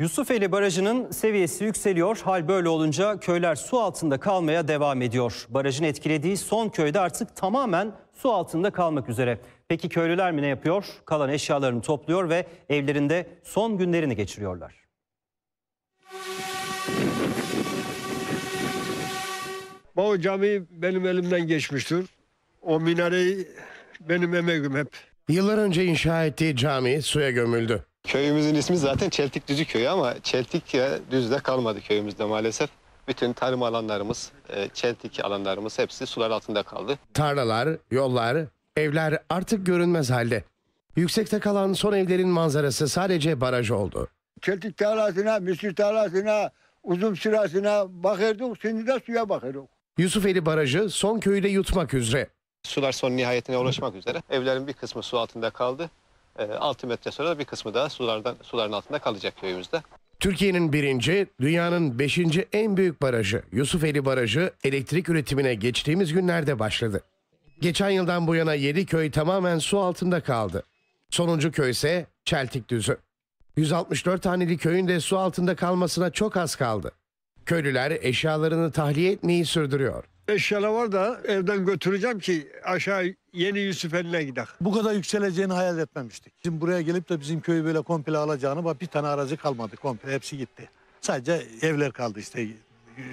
Yusufeli Barajı'nın seviyesi yükseliyor. Hal böyle olunca köyler su altında kalmaya devam ediyor. Barajın etkilediği son köyde artık tamamen su altında kalmak üzere. Peki köylüler mi ne yapıyor? Kalan eşyalarını topluyor ve evlerinde son günlerini geçiriyorlar. Bu cami benim elimden geçmiştir. O minareyi benim emeğim hep. Yıllar önce inşa ettiği cami suya gömüldü. Köyümüzün ismi zaten Çeltik Düzü Köyü ama Çeltik Düz'de kalmadı köyümüzde maalesef. Bütün tarım alanlarımız, e, çeltik alanlarımız hepsi sular altında kaldı. Tarlalar, yollar, evler artık görünmez halde. Yüksekte kalan son evlerin manzarası sadece baraj oldu. Çeltik tarlasına, misir tarlasına, uzun sırasına bakırdık, şimdi de suya bakırdık. Yusufeli Barajı son köyde yutmak üzere. Sular son nihayetine ulaşmak üzere. Evlerin bir kısmı su altında kaldı. 6 ee, metre sonra bir kısmı daha sulardan suların altında kalacak köyümüzde. Türkiye'nin birinci, dünyanın beşinci en büyük barajı Yusufeli Barajı elektrik üretimine geçtiğimiz günlerde başladı. Geçen yıldan bu yana 7 köy tamamen su altında kaldı. Sonuncu köy ise Çeltik Düzü. 164 taneli köyün de su altında kalmasına çok az kaldı. Köylüler eşyalarını tahliye etmeyi sürdürüyor. Eşyalar var da evden götüreceğim ki aşağı yeni Yusuf eline gidelim. Bu kadar yükseleceğini hayal etmemiştik. Bizim buraya gelip de bizim köyü böyle komple alacağını bak bir tane arazi kalmadı komple hepsi gitti. Sadece evler kaldı işte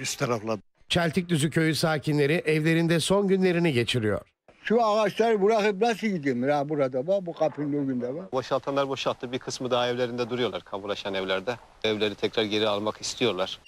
üst tarafla. Çeltikdüzü köyü sakinleri evlerinde son günlerini geçiriyor. Şu ağaçları bırakıp nasıl gideyim ya burada bak bu kapının önünde bak. Boşaltanlar boşalttı bir kısmı daha evlerinde duruyorlar kamulaşan evlerde. Evleri tekrar geri almak istiyorlar.